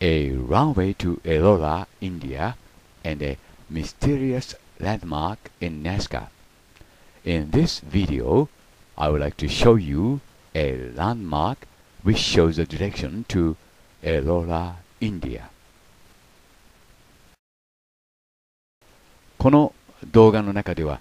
a runway to Ellora, India, and a mysterious landmark in Nazca. In this video, I would like to show you a landmark which shows the direction to Ellora, India. この動画の中では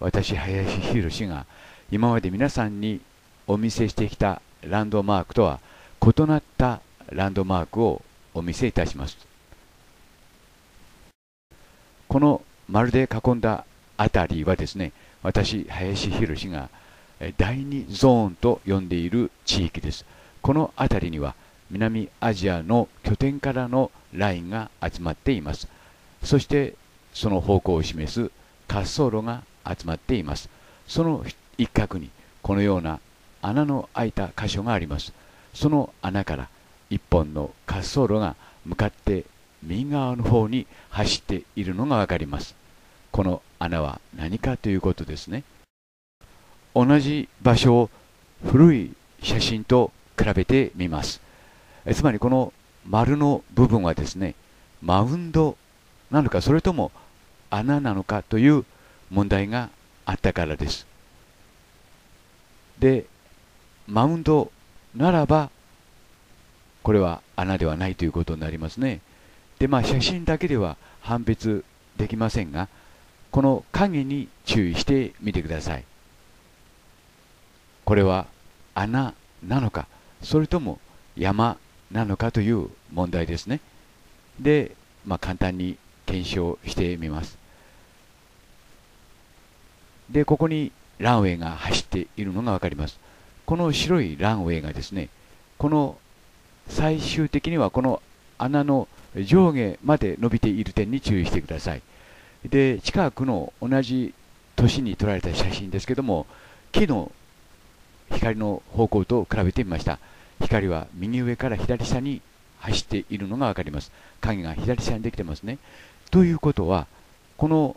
私林博が今まで皆さんにお見せしてきたランドマークとは異なったランドマークをお見せいたしますこの丸で囲んだ辺りはですね私林博が第2ゾーンと呼んでいる地域ですこの辺りには南アジアの拠点からのラインが集まっていますそしてその方向を示す滑走路が集まっていますその一角にこのような穴の開いた箇所がありますその穴から一本の滑走路が向かって右側の方に走っているのが分かりますこの穴は何かということですね同じ場所を古い写真と比べてみますえつまりこの丸の部分はですねマウンドなのかそれとも穴なのかという問題があったからですでマウンドならばこれは穴ではないということになりますねでまあ写真だけでは判別できませんがこの影に注意してみてくださいこれは穴なのかそれとも山なのかという問題ですねで、まあ、簡単に検証してみますでここにランウェイが走っているのがわかりますこの白いランウェイがですねこの最終的にはこの穴の上下まで伸びている点に注意してくださいで近くの同じ年に撮られた写真ですけども木の光の方向と比べてみました光は右上から左下に走っているのが分かります影が左下にできてますねということはこの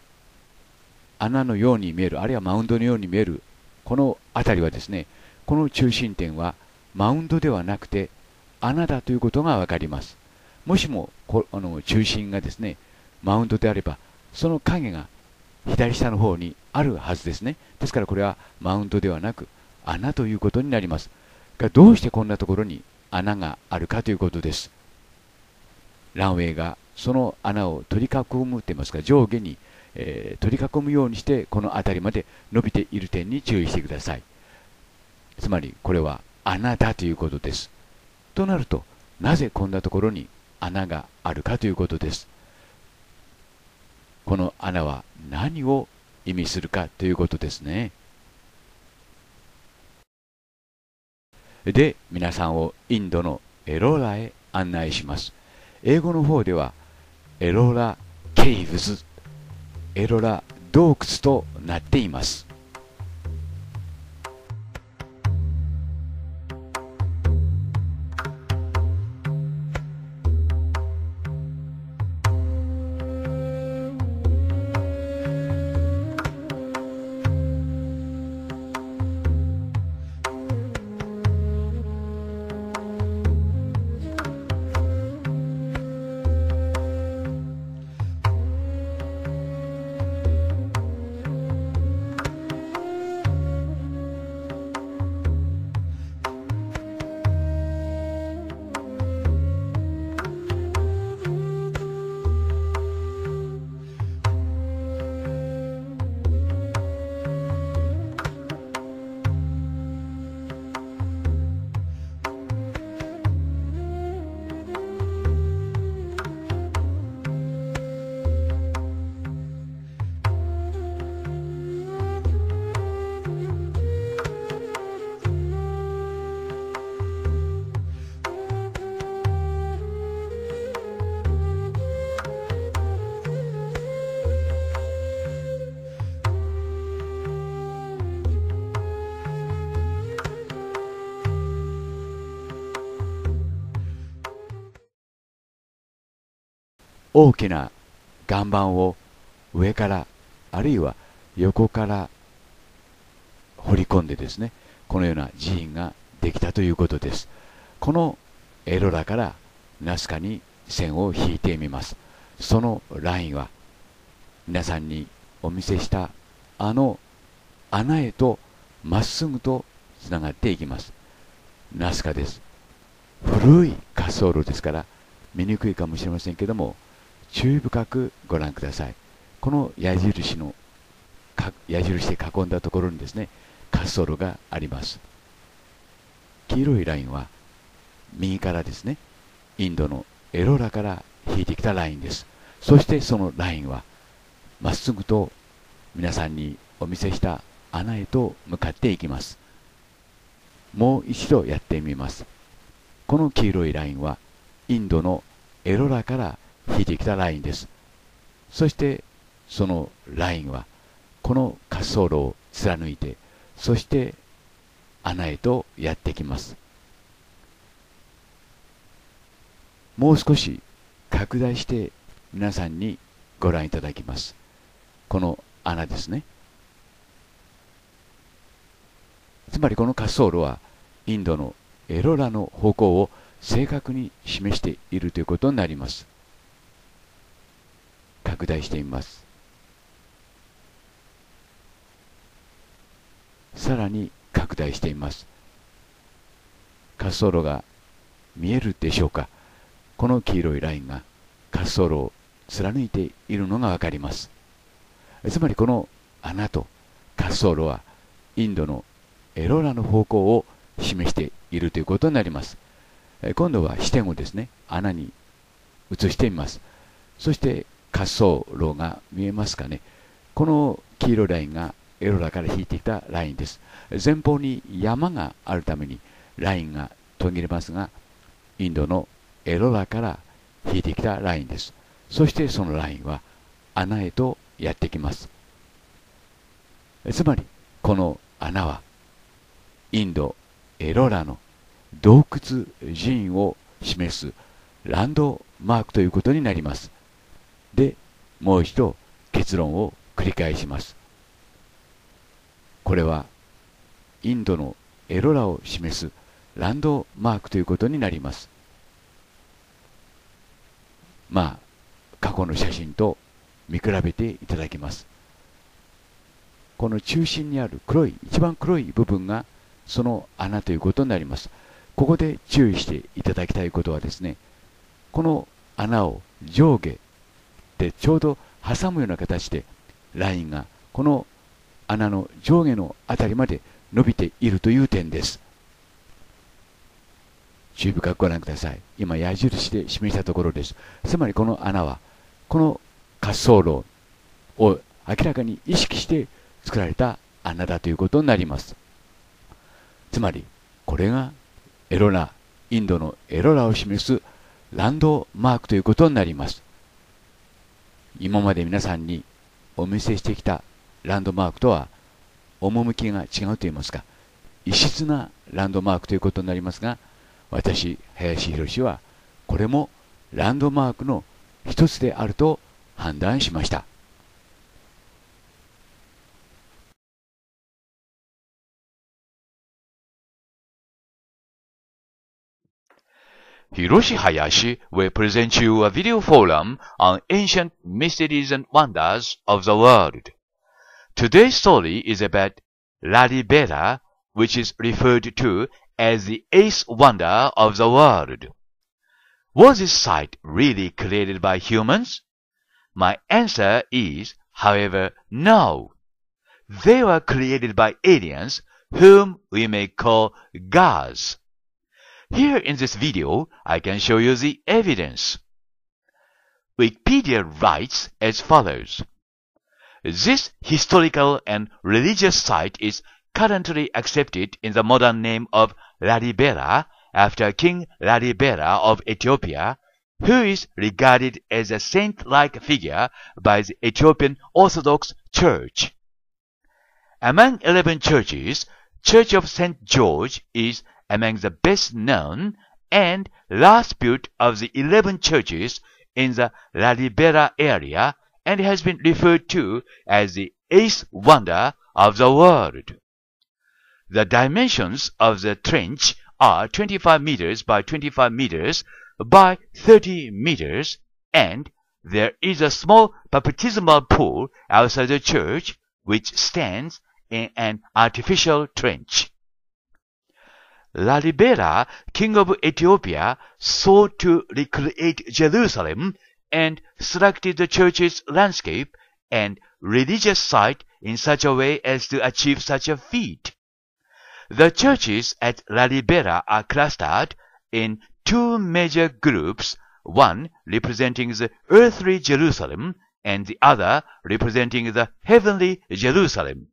穴のように見えるあるいはマウンドのように見えるこの辺りはですねこの中心点はマウンドではなくて穴だということが分かりますもしもこあの中心がですねマウンドであればその影が左下の方にあるはずですねですからこれはマウンドではなく穴ということになりますがどうしてこんなところに穴があるかということですランウェイがその穴を取り囲むといいますか上下に、えー、取り囲むようにしてこの辺りまで伸びている点に注意してくださいつまりこれは穴だということですとなるとなぜこんなところに穴があるかということですこの穴は何を意味するかということですねで皆さんをインドのエローラへ案内します英語の方ではエローラ・ケイブズエローラ洞窟となっています大きな岩盤を上からあるいは横から掘り込んでですねこのような寺院ができたということですこのエロラからナスカに線を引いてみますそのラインは皆さんにお見せしたあの穴へとまっすぐとつながっていきますナスカです古い滑走路ですから見にくいかもしれませんけども注意深くご覧くださいこの矢印の矢印で囲んだところにですね滑走路があります黄色いラインは右からですねインドのエローラから引いてきたラインですそしてそのラインはまっすぐと皆さんにお見せした穴へと向かっていきますもう一度やってみますこの黄色いラインはインドのエロラから引いてきたラインですそしてそのラインはこの滑走路を貫いてそして穴へとやってきますもう少し拡大して皆さんにご覧いただきますこの穴ですねつまりこの滑走路はインドのエロラの方向を正確に示しているということになります拡大してみますさらに拡大しています滑走路が見えるでしょうかこの黄色いラインが滑走路を貫いているのが分かりますつまりこの穴と滑走路はインドのエロラの方向を示しているということになります今度は視点をですね穴に移してみますそして滑走路が見えますかねこの黄色いラインがエロラから引いてきたラインです前方に山があるためにラインが途切れますがインドのエロラから引いてきたラインですそしてそのラインは穴へとやってきますつまりこの穴はインドエロラの洞窟寺院を示すランドマークということになりますでもう一度結論を繰り返しますこれはインドのエロラを示すランドマークということになりますまあ過去の写真と見比べていただきますこの中心にある黒い一番黒い部分がその穴ということになりますここで注意していただきたいことはですねこの穴を上下てちょうど挟むような形でラインがこの穴の上下の辺りまで伸びているという点です注意深くご覧ください今矢印で示したところですつまりこの穴はこの滑走路を明らかに意識して作られた穴だということになりますつまりこれがエロラインドのエロラを示すランドマークということになります今まで皆さんにお見せしてきたランドマークとは趣が違うといいますか異質なランドマークということになりますが私林博はこれもランドマークの一つであると判断しました。Hiroshi Hayashi will present you a video forum on ancient mysteries and wonders of the world. Today's story is about Lalibela, which is referred to as the eighth wonder of the world. Was this site really created by humans? My answer is, however, no. They were created by aliens whom we may call gods. Here in this video, I can show you the evidence. Wikipedia writes as follows. This historical and religious site is currently accepted in the modern name of Lalibela after King Lalibela of Ethiopia, who is regarded as a saint-like figure by the Ethiopian Orthodox Church. Among 11 churches, Church of St. George is among the best known and last built of the 11 churches in the La Ribera area and has been referred to as the eighth wonder of the world. The dimensions of the trench are 25 meters by 25 meters by 30 meters and there is a small baptismal pool outside the church which stands in an artificial trench. Lalibela, king of Ethiopia, sought to recreate Jerusalem and selected the church's landscape and religious site in such a way as to achieve such a feat. The churches at Lalibela are clustered in two major groups, one representing the earthly Jerusalem and the other representing the heavenly Jerusalem.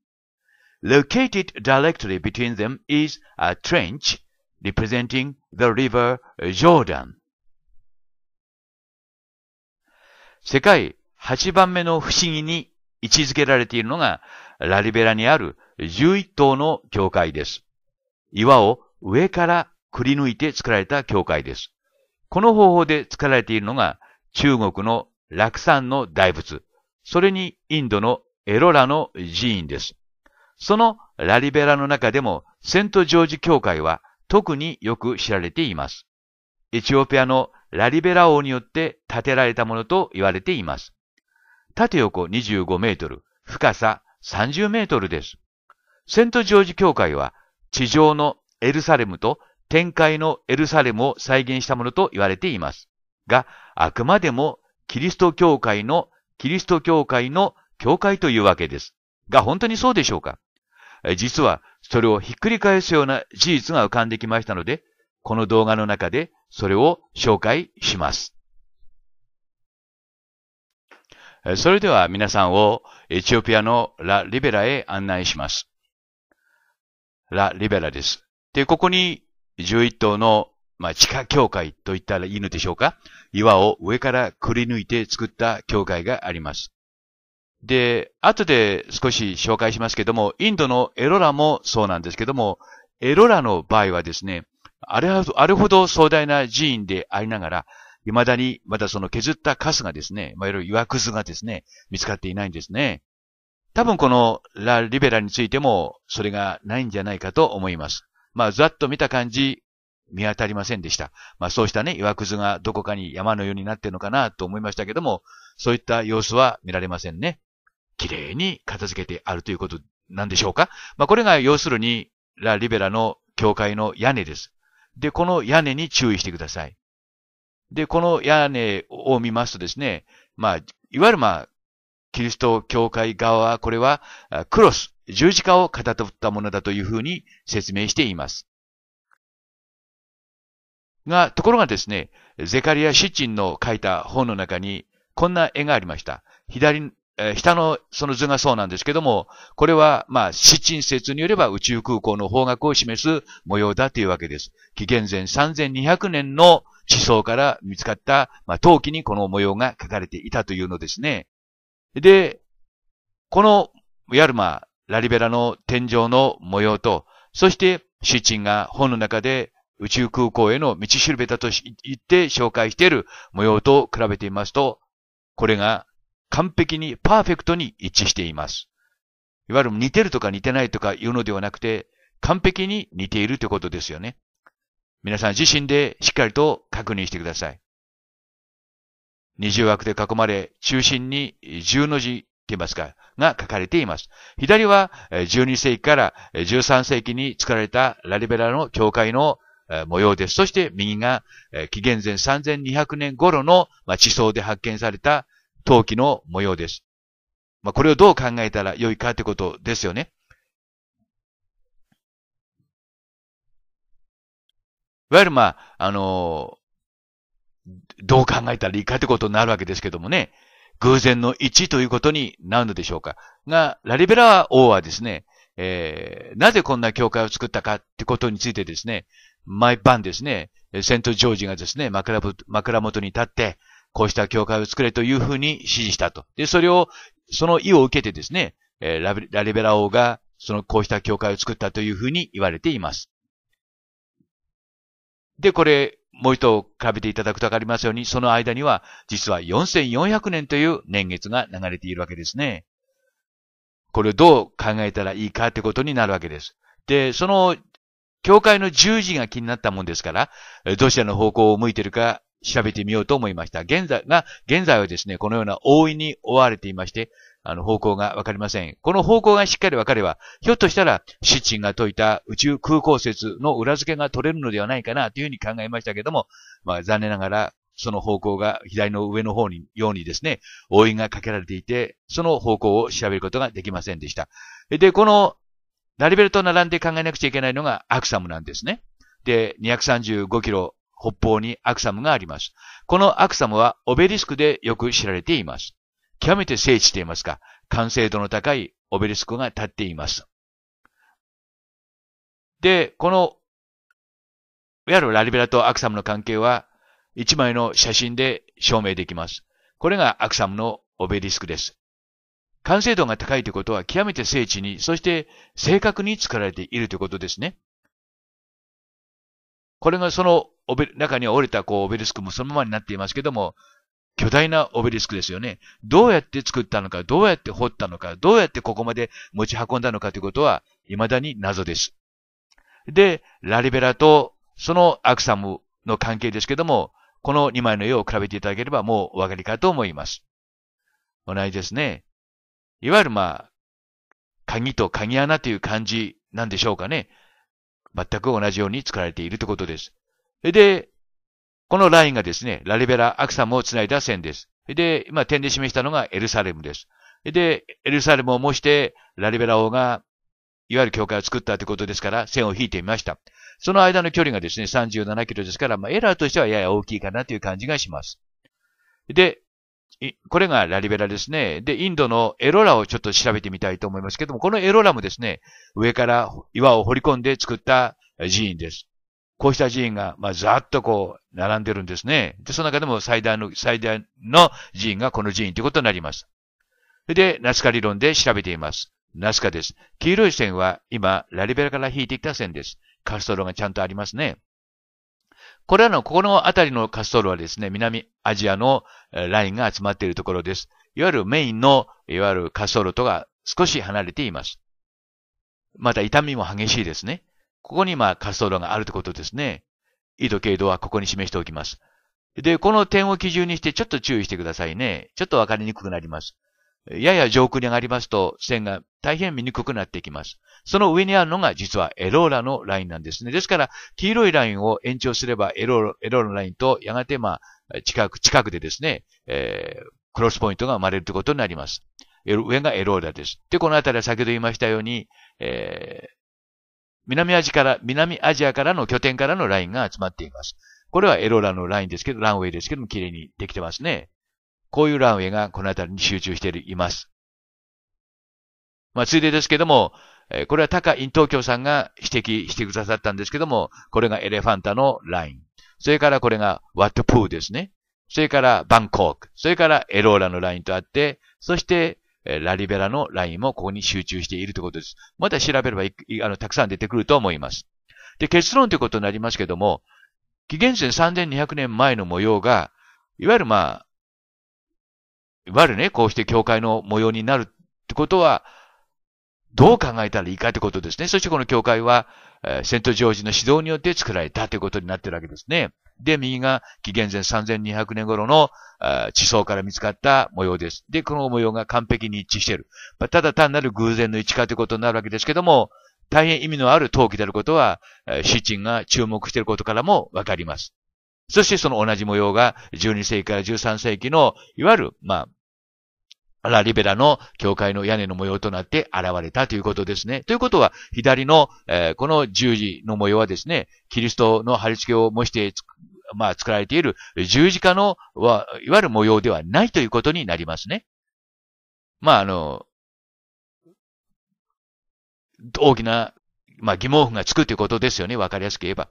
Located directly between them is a trench representing the river Jordan. 世界8番目の不思議に位置づけられているのがラリベラにある11棟の教会です。岩を上からくり抜いて作られた教会です。この方法で作られているのが中国の落山の大仏、それにインドのエロラの寺院です。そのラリベラの中でもセントジョージ教会は特によく知られています。エチオピアのラリベラ王によって建てられたものと言われています。縦横25メートル、深さ30メートルです。セントジョージ教会は地上のエルサレムと天界のエルサレムを再現したものと言われています。が、あくまでもキリスト教会の、キリスト教会の教会というわけです。が、本当にそうでしょうか実はそれをひっくり返すような事実が浮かんできましたので、この動画の中でそれを紹介します。それでは皆さんをエチオピアのラ・リベラへ案内します。ラ・リベラです。で、ここに11頭の、まあ、地下教会と言ったらいいのでしょうか岩を上からくり抜いて作った教会があります。で、後で少し紹介しますけども、インドのエロラもそうなんですけども、エロラの場合はですね、あれあれほど壮大な寺院でありながら、未だに、まだその削ったカスがですね、まあ、いわゆる岩くずがですね、見つかっていないんですね。多分このラ・リベラについても、それがないんじゃないかと思います。まあ、ざっと見た感じ、見当たりませんでした。まあ、そうしたね、岩くずがどこかに山のようになってるのかなと思いましたけども、そういった様子は見られませんね。綺麗に片付けてあるということなんでしょうかまあ、これが要するに、ラ・リベラの教会の屋根です。で、この屋根に注意してください。で、この屋根を見ますとですね、まあ、いわゆるまあ、キリスト教会側は、これは、クロス、十字架をかたどったものだというふうに説明しています。が、ところがですね、ゼカリア・シッチンの書いた本の中に、こんな絵がありました。左え下のその図がそうなんですけども、これは、まあ、チン説によれば宇宙空港の方角を示す模様だというわけです。紀元前3200年の地層から見つかった、まあ、陶器にこの模様が書かれていたというのですね。で、この、ヤルマ、ラリベラの天井の模様と、そして、シチンが本の中で宇宙空港への道しるべだと言って紹介している模様と比べてみますと、これが完璧に、パーフェクトに一致しています。いわゆる似てるとか似てないとか言うのではなくて、完璧に似ているということですよね。皆さん自身でしっかりと確認してください。二重枠で囲まれ、中心に十の字って言いますか、が書かれています。左は12世紀から13世紀に作られたラリベラの教会の模様です。そして右が紀元前3200年頃の地層で発見された陶器の模様です。まあ、これをどう考えたらよいかということですよね。いわゆる、まあ、あのー、どう考えたらいいかってことになるわけですけどもね、偶然の1ということになるのでしょうか。が、ラリベラ王はですね、えー、なぜこんな教会を作ったかってことについてですね、毎晩ですね、セントジョージがですね、枕元に立って、こうした教会を作れというふうに指示したと。で、それを、その意を受けてですね、えー、ラリベラ王が、そのこうした教会を作ったというふうに言われています。で、これ、もう一度比べていただくとわかりますように、その間には、実は4400年という年月が流れているわけですね。これをどう考えたらいいかってことになるわけです。で、その、教会の十字が気になったもんですから、どちらの方向を向いてるか調べてみようと思いました。現在が、現在はですね、このような大いに追われていまして、あの、方向がわかりません。この方向がしっかりわかれば、ひょっとしたら、シッチンが解いた宇宙空港説の裏付けが取れるのではないかなというふうに考えましたけども、まあ、残念ながら、その方向が左の上の方に、ようにですね、大いがかけられていて、その方向を調べることができませんでした。で、この、ラリベルと並んで考えなくちゃいけないのがアクサムなんですね。で、235キロ北方にアクサムがあります。このアクサムはオベリスクでよく知られています。極めて精緻といいますか、完成度の高いオベリスクが立っています。で、この、いわゆるラリベラとアクサムの関係は、一枚の写真で証明できます。これがアクサムのオベリスクです。完成度が高いということは極めて精緻に、そして正確に作られているということですね。これがその中には折れたこうオベリスクもそのままになっていますけども、巨大なオベリスクですよね。どうやって作ったのか、どうやって掘ったのか、どうやってここまで持ち運んだのかということは、未だに謎です。で、ラリベラとそのアクサムの関係ですけども、この2枚の絵を比べていただければもうお分かりかと思います。同じですね。いわゆるまあ、鍵と鍵穴という感じなんでしょうかね。全く同じように作られているということです。で、このラインがですね、ラリベラ、アクサムをつないだ線です。で、今点で示したのがエルサレムです。で、エルサレムを模して、ラリベラ王が、いわゆる教会を作ったということですから、線を引いてみました。その間の距離がですね、37キロですから、まあ、エラーとしてはやや大きいかなという感じがします。で、これがラリベラですね。で、インドのエロラをちょっと調べてみたいと思いますけども、このエロラもですね、上から岩を掘り込んで作った寺院です。こうした寺院が、まあ、ざっとこう、並んでるんですね。で、その中でも最大の、最大の寺院がこの寺院ということになります。それで、ナスカ理論で調べています。ナスカです。黄色い線は今、ラリベラから引いてきた線です。カストロがちゃんとありますね。これらの、ここのあたりのカストロはですね、南アジアのラインが集まっているところです。いわゆるメインの、いわゆるカストロとが少し離れています。また痛みも激しいですね。ここにまあ滑走路があるということですね。緯度、経度はここに示しておきます。で、この点を基準にしてちょっと注意してくださいね。ちょっとわかりにくくなります。やや上空に上がりますと、線が大変見にくくなってきます。その上にあるのが実はエローラのラインなんですね。ですから、黄色いラインを延長すればエローラ、エローラのラインと、やがてまあ、近く、近くでですね、えー、クロスポイントが生まれるということになります。上がエローラです。で、このあたりは先ほど言いましたように、えー、南アジアから、南アジアからの拠点からのラインが集まっています。これはエロラのラインですけど、ランウェイですけども、綺麗にできてますね。こういうランウェイがこの辺りに集中しています。まあ、ついでですけども、これは高イン東京さんが指摘してくださったんですけども、これがエレファンタのライン。それからこれがワットプーですね。それからバンコーク。それからエローラのラインとあって、そしてえー、ラリベラのラインもここに集中しているということです。また調べればあの、たくさん出てくると思います。で、結論ということになりますけども、紀元前3200年前の模様が、いわゆるまあ、いわゆるね、こうして教会の模様になるってことは、どう考えたらいいかということですね。そしてこの教会は、えー、セントジョージの指導によって作られたということになっているわけですね。で、右が紀元前3200年頃の地層から見つかった模様です。で、この模様が完璧に一致している。まあ、ただ単なる偶然の位置化ということになるわけですけども、大変意味のある陶器であることは、シーチンが注目していることからもわかります。そしてその同じ模様が12世紀から13世紀の、いわゆる、まあ、ラリベラの教会の屋根の模様となって現れたということですね。ということは、左の、えー、この十字の模様はですね、キリストの貼り付けを模してまあ、作られている十字架の、いわゆる模様ではないということになりますね。まあ、あの、大きな、まあ、疑問符がつくということですよね。わかりやすく言えば。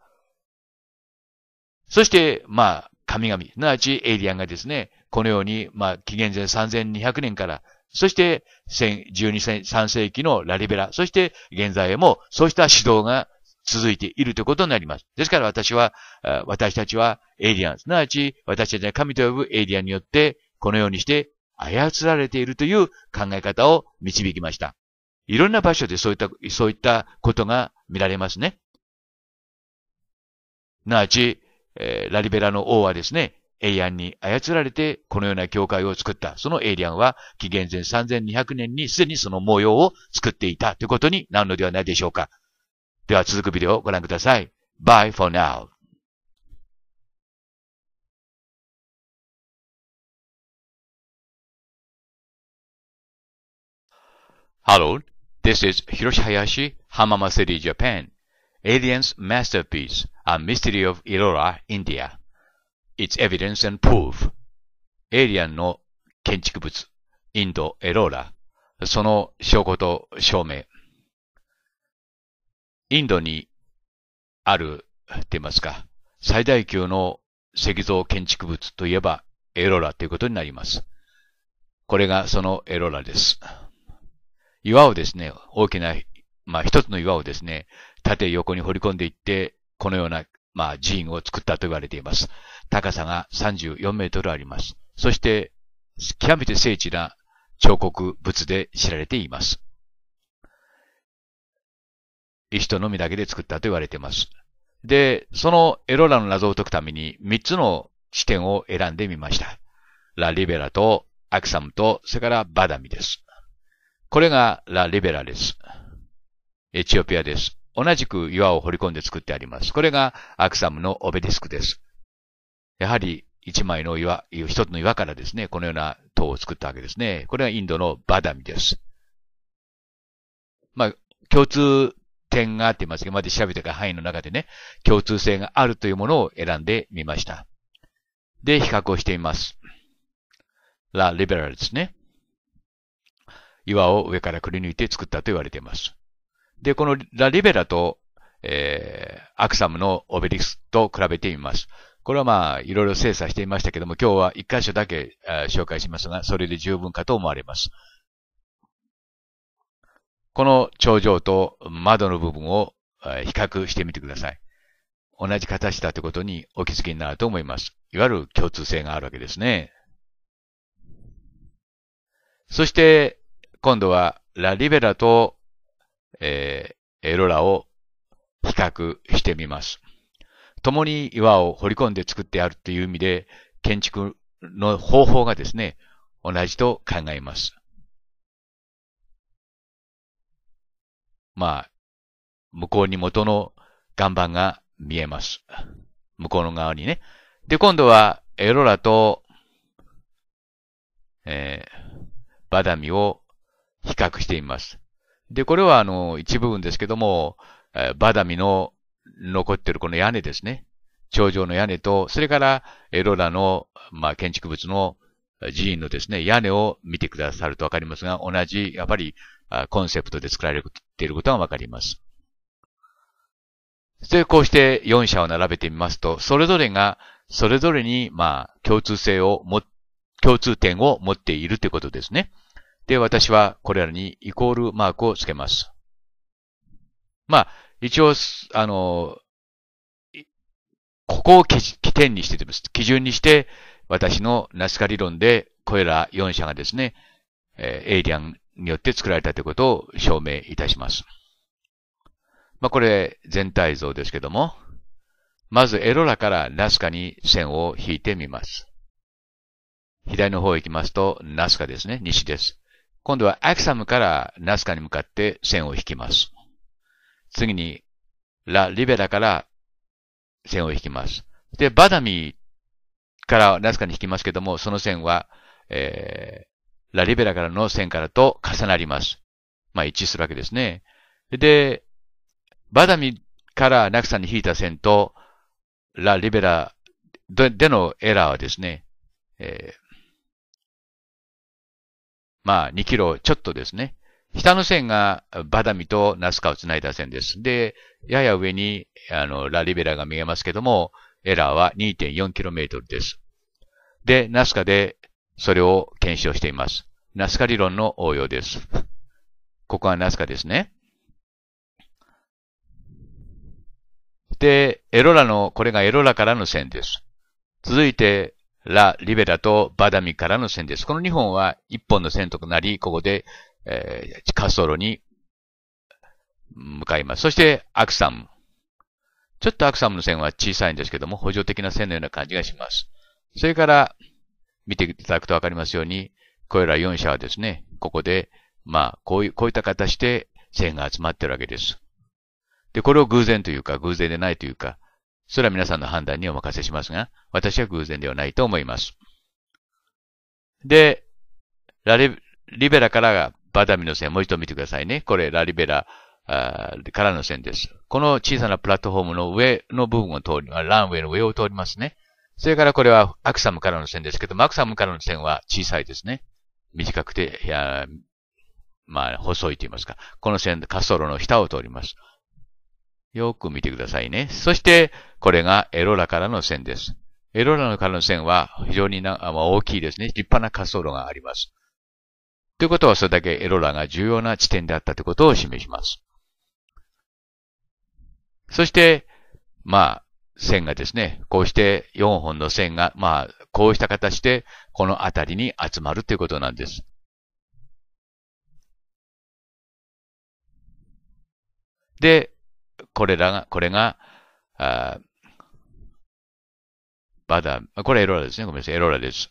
そして、まあ、神々、すなわちエイリアンがですね、このように、まあ、紀元前3200年から、そして、12世紀のラリベラ、そして現在もそうした指導が続いているということになります。ですから私は、私たちはエイリアン、すなわち私たちが神と呼ぶエイリアンによって、このようにして操られているという考え方を導きました。いろんな場所でそういった、そういったことが見られますね。なわち、えー、ラリベラの王はですね、エイリアンに操られて、このような教会を作った。そのエイリアンは、紀元前3200年にすでにその模様を作っていたということになるのではないでしょうか。では続くビデオをご覧ください。Bye for now. Hello, this is Hiroshi Hayashi, Hamama City, Japan. Alien's Masterpiece, A Mystery of Irora, India. Its Evidence and Proof. エイリアンの建築物、インド・エローラ、その証拠と証明インドにある、って言いますか、最大級の石像建築物といえばエロラということになります。これがそのエロラです。岩をですね、大きな、まあ一つの岩をですね、縦横に掘り込んでいって、このような、まあ寺院を作ったと言われています。高さが34メートルあります。そして、極めて精緻な彫刻物で知られています。人のみだけで作ったと言われています。で、そのエロラの謎を解くために3つの地点を選んでみました。ラ・リベラとアクサムと、それからバダミです。これがラ・リベラです。エチオピアです。同じく岩を掘り込んで作ってあります。これがアクサムのオベディスクです。やはり一枚の岩、一つの岩からですね、このような塔を作ったわけですね。これがインドのバダミです。まあ、共通点があって言いますけど、まで調べてい範囲の中でね、共通性があるというものを選んでみました。で、比較をしてみます。ラ・リベラルですね。岩を上からくり抜いて作ったと言われています。で、このラ・リベラと、えー、アクサムのオベリスと比べてみます。これはまあ、いろいろ精査していましたけども、今日は一箇所だけ、えー、紹介しますが、それで十分かと思われます。この頂上と窓の部分を比較してみてください。同じ形だということにお気づきになると思います。いわゆる共通性があるわけですね。そして、今度はラリベラと、えー、エロラを比較してみます。共に岩を掘り込んで作ってあるという意味で、建築の方法がですね、同じと考えます。まあ、向こうに元の岩盤が見えます。向こうの側にね。で、今度はエロラと、えー、バダミを比較してみます。で、これはあの、一部分ですけども、えー、バダミの残ってるこの屋根ですね。頂上の屋根と、それからエロラの、まあ、建築物の寺院のですね、屋根を見てくださるとわかりますが、同じ、やっぱりコンセプトで作られていることがわかります。で、こうして4社を並べてみますと、それぞれが、それぞれに、まあ、共通性をも、共通点を持っているということですね。で、私はこれらにイコールマークをつけます。まあ、一応、あの、ここを起点にしてます。基準にして、私のナスカ理論で、これら4社がですね、えー、エイリアンによって作られたということを証明いたします。まあ、これ全体像ですけども、まずエロラからナスカに線を引いてみます。左の方行きますと、ナスカですね、西です。今度はアクサムからナスカに向かって線を引きます。次に、ラ・リベラから線を引きます。で、バダミからナスカに引きますけども、その線は、えラリベラからの線からと重なります。まあ一致するわけですね。で、バダミからナクサに引いた線と、ラ・リベラでのエラーはですね、えー、まあ2キロちょっとですね。下の線がバダミとナスカをつないだ線です。で、やや上にあのラ・リベラが見えますけども、エラーは 2.4km です。で、ナスカでそれを検証しています。ナスカ理論の応用です。ここはナスカですね。で、エロラの、これがエロラからの線です。続いて、ラ・リベラとバダミからの線です。この2本は1本の線となり、ここで、えー、滑走路に向かいます。そして、アクサム。ちょっとアクサムの線は小さいんですけども、補助的な線のような感じがします。それから、見ていただくとわかりますように、これら4社はですね、ここで、まあ、こういう、こういった形で線が集まってるわけです。で、これを偶然というか、偶然でないというか、それは皆さんの判断にお任せしますが、私は偶然ではないと思います。で、ラリ、リベラからバダミの線、もう一度見てくださいね。これ、ラリベラからの線です。この小さなプラットフォームの上の部分を通り、ランウェイの上を通りますね。それからこれはアクサムからの線ですけども、アクサムからの線は小さいですね。短くて、いや、まあ、細いと言いますか。この線、滑走路の下を通ります。よく見てくださいね。そして、これがエロラからの線です。エロラからの線は非常にな、まあ、大きいですね。立派な滑走路があります。ということは、それだけエロラが重要な地点であったということを示します。そして、まあ、線がですね、こうして4本の線が、まあ、こうした形で、この辺りに集まるということなんです。で、これらが、これが、あバダ、これエロラですね。ごめんなさい、エロラです。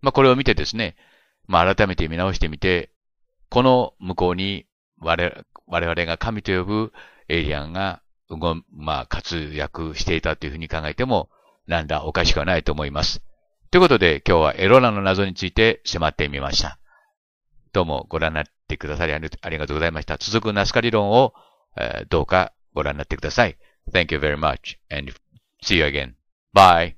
まあ、これを見てですね、まあ、改めて見直してみて、この向こうに我我々が神と呼ぶエイリアンがご、まあ、活躍していたというふうに考えても、なんだおかしくはないと思います。ということで、今日はエロラの謎について迫ってみました。どうもご覧になってくださりありがとうございました。続くナスカ理論を、えー、どうかご覧になってください。Thank you very much and see you again. Bye.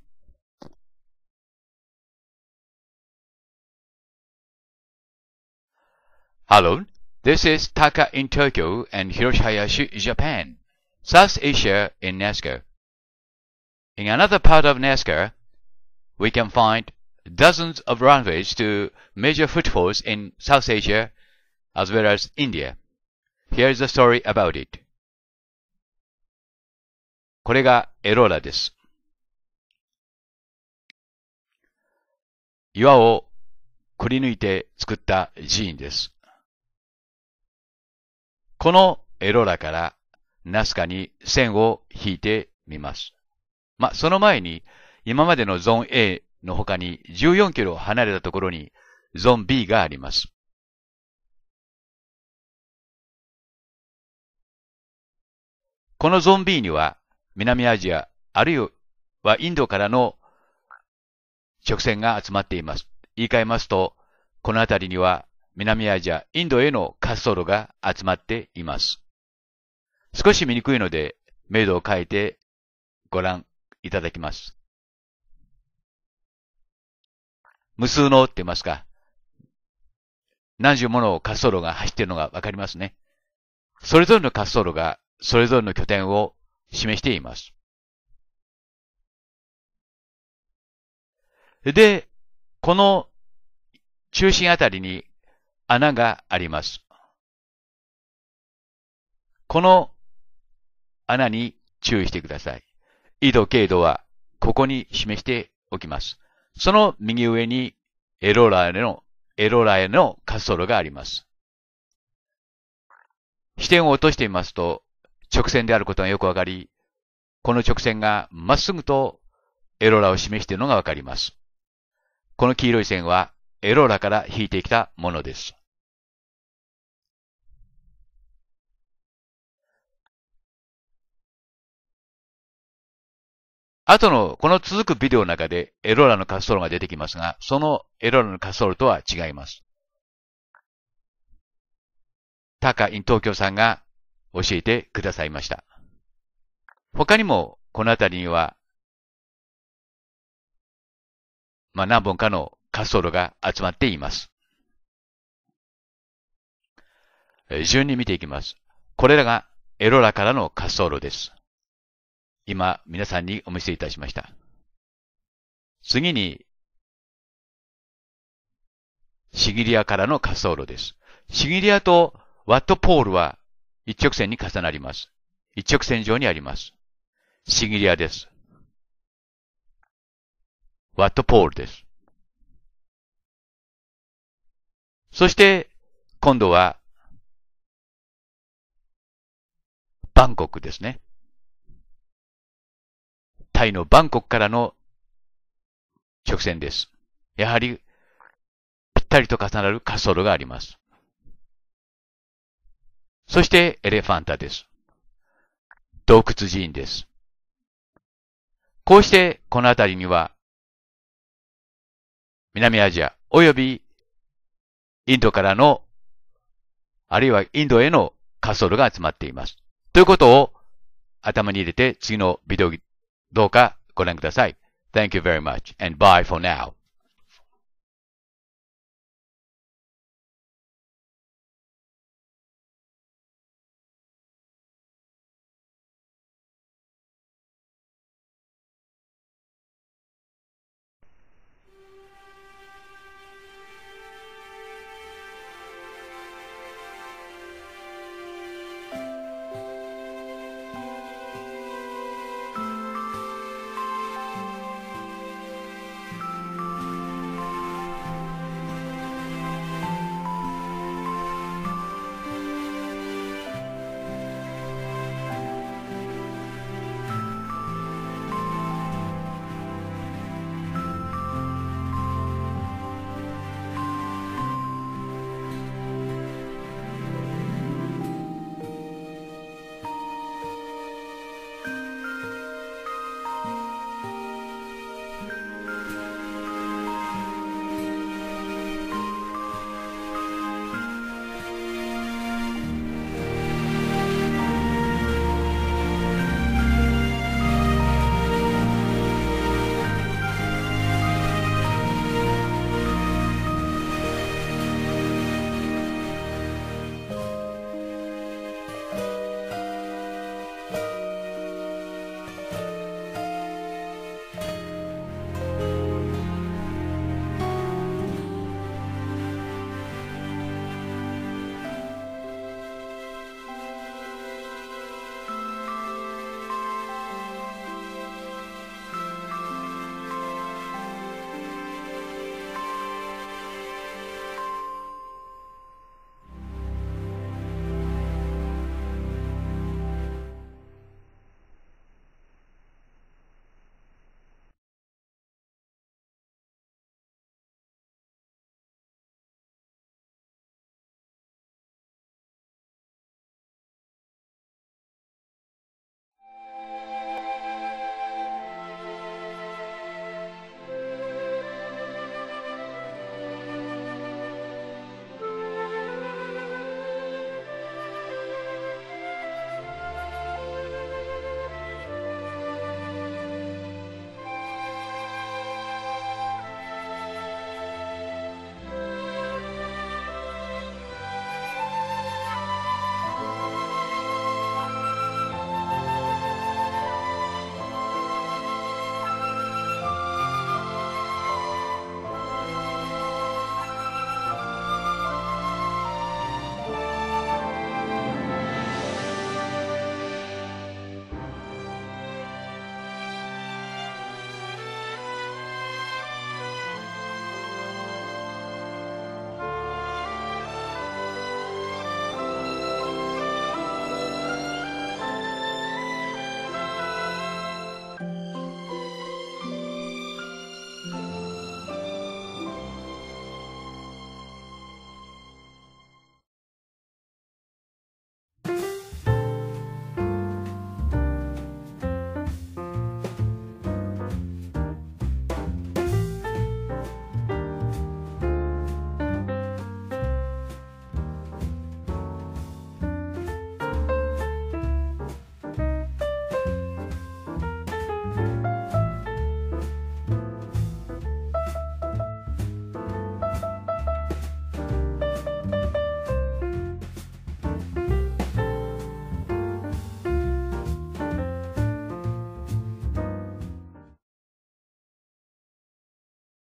Hello, this is Taka in Tokyo and Hiroshi Hayashi, Japan. South Asia in Nazca. In another part of Nazca, we can find dozens of runways to major footfalls in South Asia as well as India. Here is a story about it. これがエローラです。岩をくり抜いて作った寺院です。このエローラからナスカに線を引いてみます。まあ、その前に、今までのゾーン A の他に14キロ離れたところにゾーン B があります。このゾーン B には南アジア、あるいはインドからの直線が集まっています。言い換えますと、この辺りには南アジア、インドへの滑走路が集まっています。少し見にくいので、明度を変えてご覧いただきます。無数のって言いますか、何十もの滑走路が走っているのがわかりますね。それぞれの滑走路がそれぞれの拠点を示しています。で、この中心あたりに穴があります。この穴に注意してください。緯度、経度はここに示しておきます。その右上にエローラへの、エローラへの滑走路があります。視点を落としてみますと、直線であることがよくわかり、この直線がまっすぐとエローラを示しているのがわかります。この黄色い線はエローラから引いてきたものです。あとの、この続くビデオの中でエローラの滑走路が出てきますが、そのエローラの滑走路とは違います。タカ・イン東京さんが教えてくださいました。他にも、この辺りには、まあ、何本かの滑走路が集まっています。順に見ていきます。これらがエロラからの滑走路です。今皆さんにお見せいたしました。次に、シギリアからの滑走路です。シギリアとワットポールは一直線に重なります。一直線上にあります。シギリアです。ワットポールです。そして、今度は、バンコクですね。タイのバンコクからの直線です。やはり、ぴったりと重なる滑走路があります。そして、エレファンタです。洞窟寺院です。こうして、この辺りには、南アジア、及び、インドからの、あるいはインドへの滑走路が集まっています。ということを頭に入れて次のビデオどうかご覧ください。Thank you very much and bye for now.